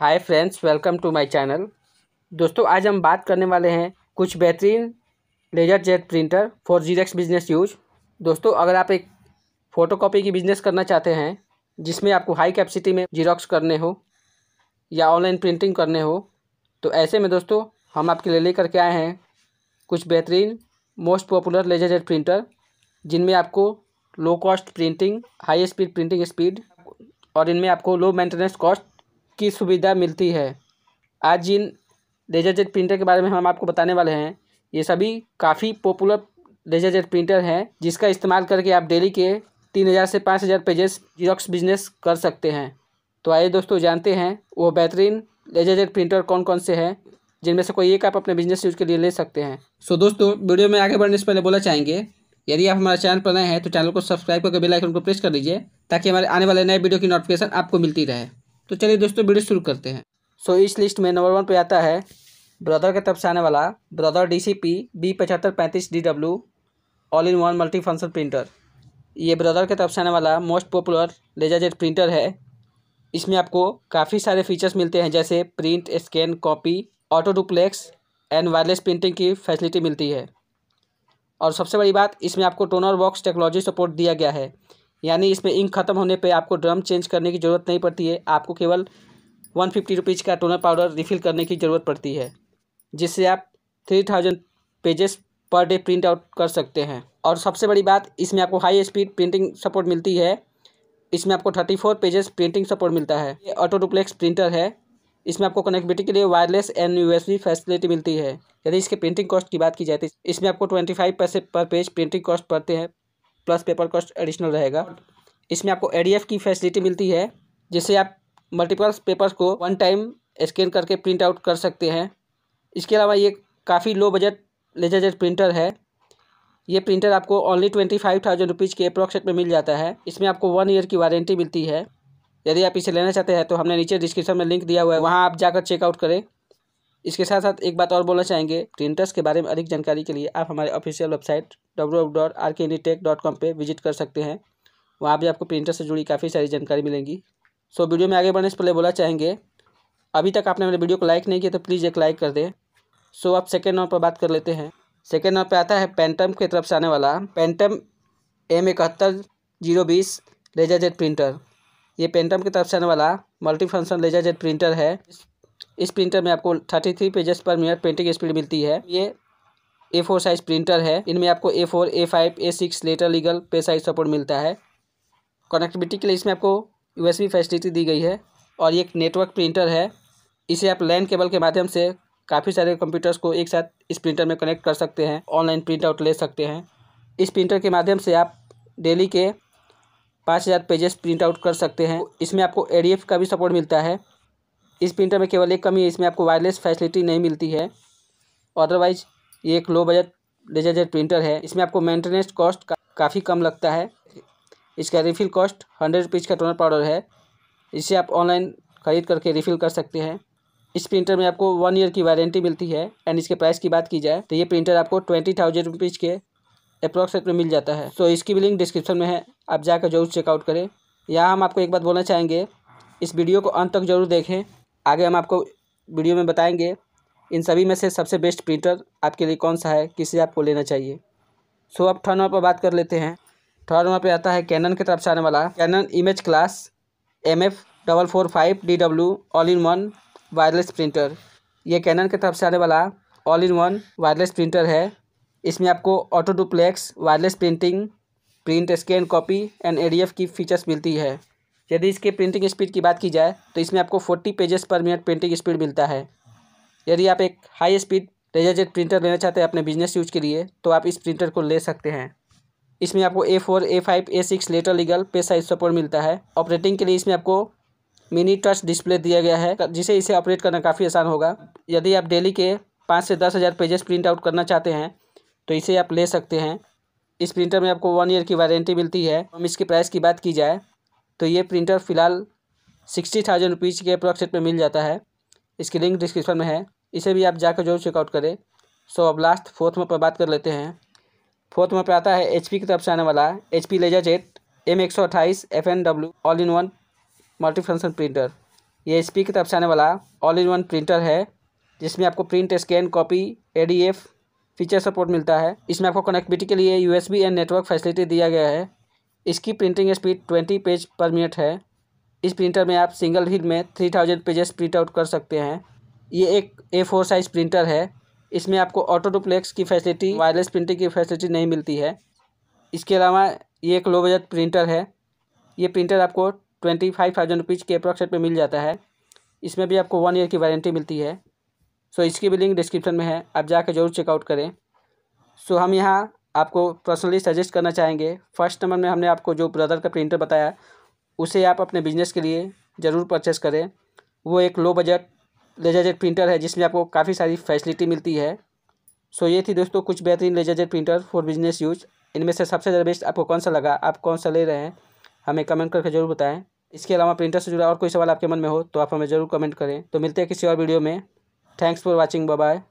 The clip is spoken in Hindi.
hi friends welcome to my channel दोस्तों आज हम बात करने वाले हैं कुछ बेहतरीन laser jet printer for Xerox business use दोस्तों अगर आप एक फ़ोटो की बिजनेस करना चाहते हैं जिसमें आपको हाई कैपेसिटी में जीरोक्स करने हो या ऑनलाइन प्रिंटिंग करने हो तो ऐसे में दोस्तों हम आपके लिए लेकर के आए हैं कुछ बेहतरीन most popular laser jet printer जिनमें आपको low cost printing high speed printing speed और इनमें आपको लो मेंटेनेंस कॉस्ट की सुविधा मिलती है आज जिन लेजर जेट प्रिंटर के बारे में हम आपको बताने वाले हैं ये सभी काफ़ी पॉपुलर लेजर जेट प्रिंटर हैं जिसका इस्तेमाल करके आप डेली के तीन हज़ार से पाँच हज़ार पेजेस जीरोक्स बिजनेस कर सकते हैं तो आइए दोस्तों जानते हैं वो बेहतरीन लेजर जेट प्रिंटर कौन कौन से हैं जिनमें से कोई एक आप अपने बिजनेस यूज के लिए ले सकते हैं सो so, दोस्तों वीडियो में आगे बढ़ने से पहले बोला चाहेंगे यदि आप हमारे चैनल पर नए हैं तो चैनल को सब्सक्राइब करके बेल आइकन को प्रेस कर दीजिए ताकि हमारे आने वाले नए वीडियो की नोटिफिकेशन आपको मिलती रहे तो चलिए दोस्तों वीडियो शुरू करते हैं सो इस लिस्ट में नंबर वन पर आता है ब्रदर के तरफ से आने वाला Brother D C P B पचहत्तर पैंतीस D W all in one multi function printer ये ब्रदर के तरफ से आने वाला most popular laser jet printer है इसमें आपको काफ़ी सारे फीचर्स मिलते हैं जैसे print scan copy auto duplex and wireless printing की फैसिलिटी मिलती है और सबसे बड़ी बात इसमें आपको टोनर बॉक्स टेक्नोलॉजी सपोर्ट दिया गया है यानी इसमें इंक खत्म होने पे आपको ड्रम चेंज करने की ज़रूरत नहीं पड़ती है आपको केवल वन फिफ्टी रुपीज़ का टोनर पाउडर रिफ़िल करने की ज़रूरत पड़ती है जिससे आप three thousand pages per day print out कर सकते हैं और सबसे बड़ी बात इसमें आपको हाई स्पीड प्रिंटिंग सपोर्ट मिलती है इसमें आपको thirty four pages printing support मिलता है ये ऑटो डुप्लेक्स प्रिंटर है इसमें आपको कनेक्टिविटी के लिए वायरलेस एंड यूएसबी फैसिलिटी मिलती है यदि इसके प्रिंटिंग कॉस्ट की बात की जाती तो है इसमें आपको ट्वेंटी फाइव पैसे पर पेज प्रिंटिंग कॉस्ट पड़ते हैं प्लस पेपर कॉस्ट एडिशनल रहेगा इसमें आपको एडीएफ की फैसिलिटी मिलती है जिससे आप मल्टीपल पेपर्स को वन टाइम स्कैन करके प्रिंट आउट कर सकते हैं इसके अलावा ये काफ़ी low budget laser jet printer है ये प्रिंटर आपको only twenty five thousand rupees के अप्रोक्सेट में मिल जाता है इसमें आपको वन ईयर की वारंटी मिलती है यदि आप इसे लेना चाहते हैं तो हमने नीचे डिस्क्रिप्शन में लिंक दिया हुआ है वहाँ आप जाकर चेकआउट करें इसके साथ साथ एक बात और बोलना चाहेंगे प्रिंटर्स के बारे में अधिक जानकारी के लिए आप हमारे ऑफिशियल वेबसाइट डब्ल्यू पे विजिट कर सकते हैं वहाँ भी आपको प्रिंटर से जुड़ी काफ़ी सारी जानकारी मिलेंगी सो वीडियो में आगे बढ़ने से पहले बोला चाहेंगे अभी तक आपने मेरे वीडियो को लाइक नहीं किया तो प्लीज़ एक लाइक कर दें सो आप सेकेंड नंबर पर बात कर लेते हैं सेकेंड नंबर पर आता है पेंटम की तरफ से आने वाला पेंटम एम इकहत्तर जीरो बीस लेजर जेट प्रिंटर ये पेंटम की तरफ से आने वाला multi function laser jet printer है इस प्रिंटर में आपको thirty three pages per minute printing speed मिलती है ये ए फोर साइज प्रिंटर है इनमें आपको A four A five A six letter legal पे साइज सपोर्ट मिलता है कनेक्टिविटी के लिए इसमें आपको यूएसबी फैसिलिटी दी गई है और ये एक नेटवर्क प्रिंटर है इसे आप लैन केबल के माध्यम से काफ़ी सारे कंप्यूटर्स को एक साथ इस प्रिंटर में कनेक्ट कर सकते हैं ऑनलाइन प्रिंट आउट ले सकते हैं इस प्रिंटर के माध्यम से आप डेली के पाँच हज़ार पेजेस प्रिंट आउट कर सकते हैं इसमें आपको ए का भी सपोर्ट मिलता है इस प्रिंटर में केवल एक कमी है इसमें आपको वायरलेस फैसिलिटी नहीं मिलती है अदरवाइज ये एक लो बजट लेजर प्रिंटर है इसमें आपको मेंटेनेंस कॉस्ट का, काफ़ी कम लगता है इसका रिफिल कॉस्ट हंड्रेड रुपीज़ का टोनर पाउडर है इसे आप ऑनलाइन खरीद करके रिफिल कर सकते हैं इस प्रिंटर में आपको वन ईयर की वारंटी मिलती है एंड इसके प्राइस की बात की जाए तो ये प्रिंटर आपको ट्वेंटी थाउजेंड रुपीज़ के अप्रॉक्स में मिल जाता है तो इसकी भी लिंक डिस्क्रिप्शन में है आप जाकर जरूर चेकआउट करें यहाँ हम आपको एक बात बोलना चाहेंगे इस वीडियो को अंत तक जरूर देखें आगे हम आपको वीडियो में बताएंगे इन सभी में से सबसे बेस्ट प्रिंटर आपके लिए कौन सा है किसे आपको लेना चाहिए सो अब थर्ड नंबर पर बात कर लेते हैं थर्ड नंबर पे आता है कैनन की तरफ से आने वाला Canon image class M F double four five D W all in one wireless printer ये कैनन की तरफ से आने वाला all in one wireless printer है इसमें आपको auto duplex wireless printing print scan copy and ADF की फीचर्स मिलती है यदि इसके प्रिंटिंग स्पीड की बात की जाए तो इसमें आपको forty pages per minute printing speed मिलता है यदि आप एक high speed laser jet printer लेना चाहते हैं अपने बिजनेस यूज के लिए तो आप इस प्रिंटर को ले सकते हैं इसमें आपको A four A five A six letter legal पे साइज सपोर्ट मिलता है ऑपरेटिंग के लिए इसमें आपको मिनी टच डिस्प्ले दिया गया है जिसे इसे ऑपरेट करना काफ़ी आसान होगा यदि आप डेली के पाँच से दस हज़ार पेजेस प्रिंट आउट करना चाहते हैं तो इसे आप ले सकते हैं इस प्रिंटर में आपको वन ईयर की वारंटी मिलती है हम इसके प्राइस की बात की जाए तो ये प्रिंटर फ़िलहाल सिक्सटी थाउजेंड रुपीज़ के अप्रॉक्सेट में मिल जाता है इसकी लिंक डिस्क्रिप्शन में है इसे भी आप जाकर जरूर चेकआउट करें सो अब लास्ट फोर्थ में पर बात कर लेते हैं फोर्थ में आता है एच की तरफ से आने वाला H P laser jet M एक सौ अट्ठाईस F N W all in one multifunction printer ये एच की तरफ से आने वाला ऑल इन वन प्रिंटर है जिसमें आपको print scan copy A D F feature support मिलता है इसमें आपको कनेक्टिविटी के लिए U S B and network facility दिया गया है इसकी printing speed twenty page per minute है इस प्रिंटर में आप सिंगल हिल में three thousand pages print out कर सकते हैं ये एक ए फोर साइज़ प्रिंटर है इसमें आपको ऑटो डुप्लेक्स की फैसिलिटी वायरलेस प्रिंटिंग की फैसिलिटी नहीं मिलती है इसके अलावा ये एक लो बजट प्रिंटर है ये प्रिंटर आपको ट्वेंटी फाइव थाउजेंड रुपीज़ के अप्रॉक्स पर में मिल जाता है इसमें भी आपको वन ईयर की वारंटी मिलती है सो इसकी भी लिंक डिस्क्रिप्शन में है आप जाकर जरूर चेकआउट करें सो हम यहाँ आपको पर्सनली सजेस्ट करना चाहेंगे फर्स्ट नंबर में हमने आपको जो ब्रदर का प्रिंटर बताया उसे आप अपने बिजनेस के लिए ज़रूर परचेस करें वो एक low budget laser jet printer है जिसमें आपको काफ़ी सारी फैसिलिटी मिलती है सो ये थी दोस्तों कुछ बेहतरीन laser jet printer for business use इनमें से सबसे ज़्यादा बेस्ट आपको कौन सा लगा आप कौन सा ले रहे हैं हमें कमेंट करके जरूर बताएं इसके अलावा प्रिंटर से जुड़ा और कोई सवाल आपके मन में हो तो आप हमें ज़रूर कमेंट करें तो मिलते हैं किसी और वीडियो में थैंक्स फॉर वॉचिंग बाय